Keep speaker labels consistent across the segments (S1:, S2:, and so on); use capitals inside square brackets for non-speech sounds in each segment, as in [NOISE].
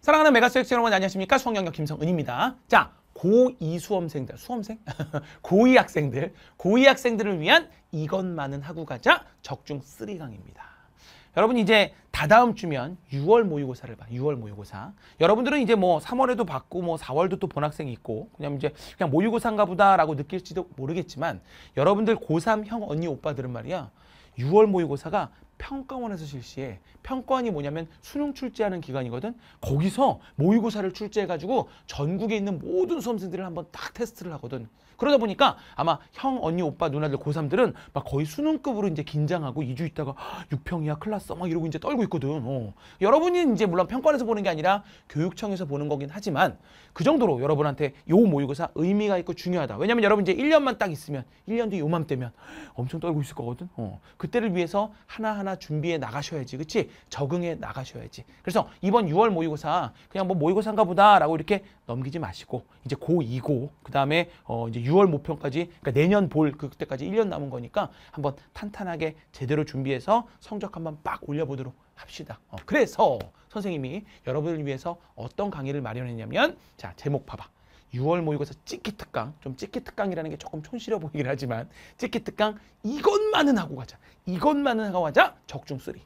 S1: 사랑하는 메가스엑스 여러분 안녕하십니까? 수학영역 김성은입니다. 자, 고2 수험생들, 수험생? [LAUGHS] 고2 학생들, 고2 학생들을 위한 이것만은 하고 가자 적중 3강입니다. 여러분 이제 다다음 주면 6월 모의고사를 봐. 6월 모의고사. 여러분들은 이제 뭐 3월에도 받고 뭐 4월도 또 본 학생이 있고 그냥 이제 그냥 모의고사인가 보다라고 느낄지도 모르겠지만 여러분들 고3 형 언니 오빠들은 말이야. 6월 모의고사가 평가원에서 실시해. 평가원이 뭐냐면 수능 출제하는 기관이거든. 거기서 모의고사를 출제해가지고 전국에 있는 모든 수험생들을 한번 딱 테스트를 하거든. 그러다 보니까 아마 형, 언니, 오빠, 누나들 고3들은 막 거의 수능급으로 이제 긴장하고 2주 있다가 6평이야, 아, 클라스 막 이러고 이제 떨고 있거든. 어. 여러분이 이제 물론 평가원에서 보는 게 아니라 교육청에서 보는 거긴 하지만 그 정도로 여러분한테 요 모의고사 의미가 있고 중요하다. 왜냐면 여러분 이제 1년만 딱 있으면 1년 뒤 요맘때면 엄청 떨고 있을 거거든. 어. 그때를 위해서 하나하나 하나 준비해 나가셔야지. 그치? 적응해 나가셔야지. 그래서 이번 6월 모의고사 그냥 뭐 모의고사인가 보다라고 이렇게 넘기지 마시고 이제 고2고 그다음에 어 이제 6월 모평까지 그러니까 내년 볼 그, 그때까지 1년 남은 거니까 한번 탄탄하게 제대로 준비해서 성적 한번 빡 올려보도록 합시다. 어, 그래서 선생님이 여러분을 위해서 어떤 강의를 마련했냐면 자 제목 봐봐. 6월 모의고사 찍기 특강, 좀 찍기 특강이라는 게 조금 촌시려 보이긴 하지만 찍기 특강 이것만은 하고 가자. 이것만은 하고 가자. 적중 쓰리.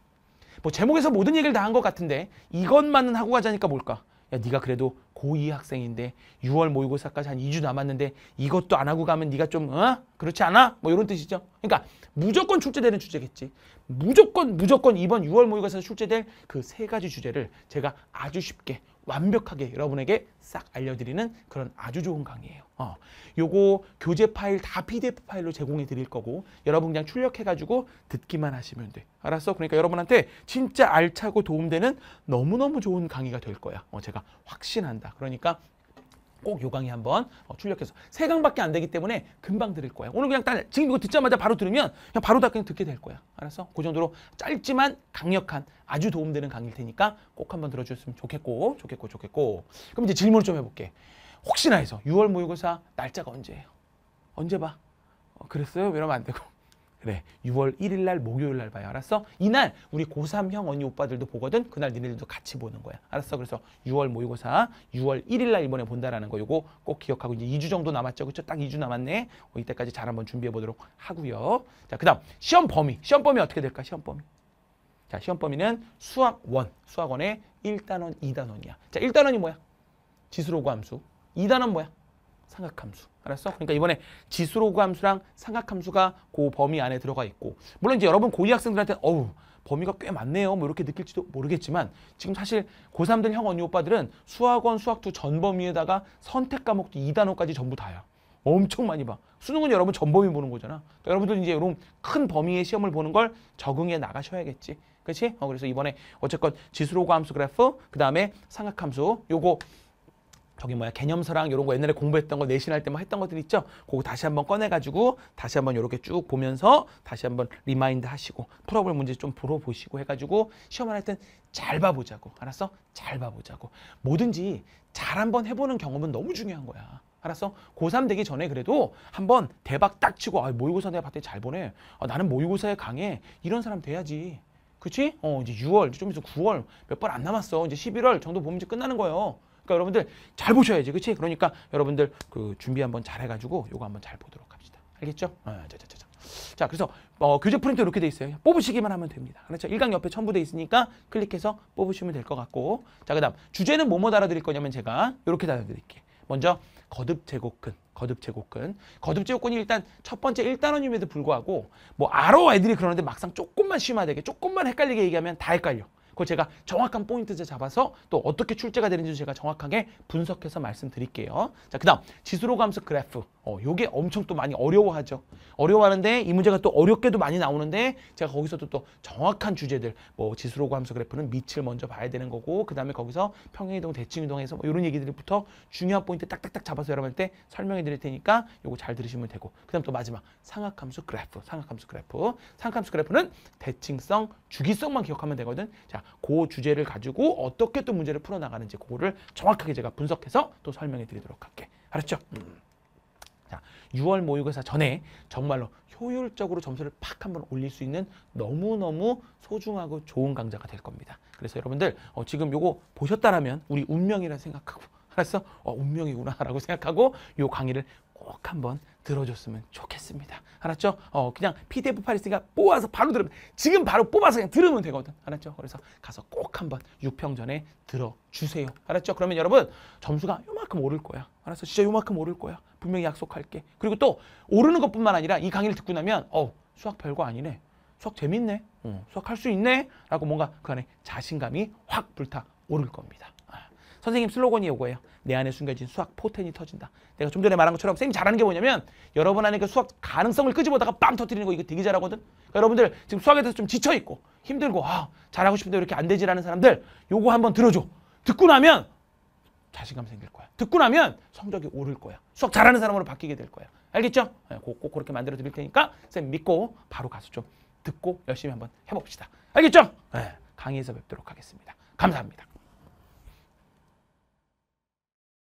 S1: 뭐 제목에서 모든 얘기를 다 한 것 같은데 이것만은 하고 가자니까 뭘까? 야, 네가 그래도 고2 학생인데 6월 모의고사까지 한 2주 남았는데 이것도 안 하고 가면 네가 좀 어? 그렇지 않아? 뭐 이런 뜻이죠. 그러니까 무조건 출제되는 주제겠지. 무조건 무조건 이번 6월 모의고사에서 출제될 그 세 가지 주제를 제가 아주 쉽게 완벽하게 여러분에게 싹 알려드리는 그런 아주 좋은 강의예요. 어, 요거 교재 파일 다 PDF 파일로 제공해 드릴 거고 여러분 그냥 출력해가지고 듣기만 하시면 돼. 알았어? 그러니까 여러분한테 진짜 알차고 도움되는 너무너무 좋은 강의가 될 거야. 어, 제가 확신한다. 그러니까 꼭 요강에 한번 어, 출력해서 세 강밖에 안 되기 때문에 금방 들을 거야. 오늘 그냥 딱 지금 이거 듣자마자 바로 들으면 그냥 바로 다 그냥 듣게 될 거야. 알았어? 그 정도로 짧지만 강력한 아주 도움되는 강의일 테니까 꼭 한번 들어주셨으면 좋겠고 좋겠고 좋겠고 그럼 이제 질문을 좀 해볼게. 혹시나 해서 6월 모의고사 날짜가 언제예요? 언제 봐? 어, 그랬어요? 이러면 안 되고 그래 6월 1일 날 목요일 날 봐요 알았어? 이날 우리 고3 형 언니 오빠들도 보거든 그날 니네들도 같이 보는 거야 알았어? 그래서 6월 모의고사 6월 1일 날 이번에 본다라는 거 요거 꼭 기억하고 이제 2주 정도 남았죠 그쵸? 딱 2주 남았네 어, 이때까지 잘 한번 준비해 보도록 하고요 자그 다음 시험 범위 시험 범위 어떻게 될까 시험 범위 자 시험 범위는 수학1수학1의 1단원 2단원이야 자 1단원이 뭐야? 지수로 구함수 2단원 뭐야? 삼각함수. 알았어? 그러니까 이번에 지수로 구함수랑 삼각함수가 그 범위 안에 들어가 있고 물론 이제 여러분 고2 학생들한테 어우 범위가 꽤 많네요. 뭐 이렇게 느낄지도 모르겠지만 지금 사실 고3들 형 언니 오빠들은 수학원, 수학투 전 범위에다가 선택 과목도 2단원까지 전부 다야. 엄청 많이 봐. 수능은 여러분 전 범위 보는 거잖아. 그러니까 여러분들 이제 이런 큰 범위의 시험을 보는 걸 적응해 나가셔야겠지. 그렇지? 어, 그래서 이번에 어쨌건 지수로 구함수 그래프, 그 다음에 삼각함수 요거 저기 뭐야 개념서랑 이런 거 옛날에 공부했던 거 내신할 때만 했던 것들 있죠? 그거 다시 한번 꺼내가지고 다시 한번 이렇게 쭉 보면서 다시 한번 리마인드 하시고 풀어볼 문제 좀 보러 보시고 해가지고 시험을 할땐 잘 봐보자고 알았어? 잘 봐보자고 뭐든지 잘 한번 해보는 경험은 너무 중요한 거야. 알았어? 고3 되기 전에 그래도 한번 대박 딱 치고 아, 모의고사 내가 봤더니 잘 보네. 아, 나는 모의고사에 강해. 이런 사람 돼야지. 그치? 어, 이제 6월, 좀 있으면 9월, 몇 번 안 남았어. 이제 11월 정도 보면 이제 끝나는 거예요. 그러니까 여러분들 잘 보셔야지. 그렇지? 그러니까 여러분들 그 준비 한번 잘 해가지고 요거 한번 잘 보도록 합시다. 알겠죠? 아, 자, 자, 자, 자. 자, 그래서 어, 교재 프린트 이렇게 돼 있어요. 뽑으시기만 하면 됩니다. 그렇죠? 일강 옆에 첨부돼 있으니까 클릭해서 뽑으시면 될 것 같고 자, 그 다음 주제는 뭐뭐 뭐 달아드릴 거냐면 제가 이렇게 달아드릴게 먼저 거듭 제곱근, 거듭 제곱근. 거듭 제곱근이 일단 첫 번째 일단원임에도 불구하고 뭐 알아 애들이 그러는데 막상 조금만 심화되게 조금만 헷갈리게 얘기하면 다 헷갈려. 그걸 제가 정확한 포인트제 잡아서 또 어떻게 출제가 되는지 제가 정확하게 분석해서 말씀드릴게요. 자, 그 다음 지수로 감소 그래프. 어, 요게 엄청 또 많이 어려워하죠. 어려워하는데 이 문제가 또 어렵게도 많이 나오는데 제가 거기서도 또 정확한 주제들 뭐 지수로 감소 그래프는 밑을 먼저 봐야 되는 거고 그 다음에 거기서 평행이동, 대칭이동에서 뭐 이런 얘기들부터 중요한 포인트 딱딱딱 잡아서 여러분한테 설명해 드릴 테니까 요거 잘 들으시면 되고 그 다음 또 마지막 상악함수 그래프, 상악함수 그래프 상악함수 그래프는 대칭성, 주기성만 기억하면 되거든. 자, 있그 주제를 가지고 어떻게 또 문제를 풀어나가는지 그거를 정확하게 제가 분석해서 또 설명해 드리도록 할게. 알았죠? 자, 6월 모의고사 전에 정말로 효율적으로 점수를 팍 한번 올릴 수 있는 너무너무 소중하고 좋은 강좌가 될 겁니다. 그래서 여러분들 어, 지금 요거 보셨다라면 우리 운명이라 생각하고 [LAUGHS] 알았어? 어, 운명이구나 라고 생각하고 요 강의를 꼭 한번 들어줬으면 좋겠습니다. 알았죠? 어, 그냥 PDF 파일 있으니까 뽑아서 바로 들으면 지금 바로 뽑아서 그냥 들으면 되거든. 알았죠? 그래서 가서 꼭 한번 6평 전에 들어주세요. 알았죠? 그러면 여러분 점수가 요만큼 오를 거야. 알았어? 진짜 요만큼 오를 거야. 분명히 약속할게. 그리고 또 오르는 것뿐만 아니라 이 강의를 듣고 나면 어 수학 별거 아니네. 수학 재밌네. 어, 수학 할 수 있네. 라고 뭔가 그 안에 자신감이 확 불타오를 겁니다. 아. 선생님 슬로건이 요거예요. 내 안에 숨겨진 수학 포텐이 터진다. 내가 좀 전에 말한 것처럼 선생님 잘하는 게 뭐냐면 여러분 안에 그 수학 가능성을 끄집어다가 빵 터뜨리는 거 이거 되게 잘하거든. 그러니까 여러분들 지금 수학에 대해서 좀 지쳐 있고 힘들고 아, 잘하고 싶은데 이렇게 안 되지라는 사람들 요거 한번 들어줘. 듣고 나면 자신감 생길 거야. 듣고 나면 성적이 오를 거야. 수학 잘하는 사람으로 바뀌게 될 거야. 알겠죠? 꼭, 예, 꼭 그렇게 만들어 드릴 테니까 선생님 믿고 바로 가서 좀 듣고 열심히 한번 해봅시다. 알겠죠? 네, 강의에서 뵙도록 하겠습니다. 감사합니다.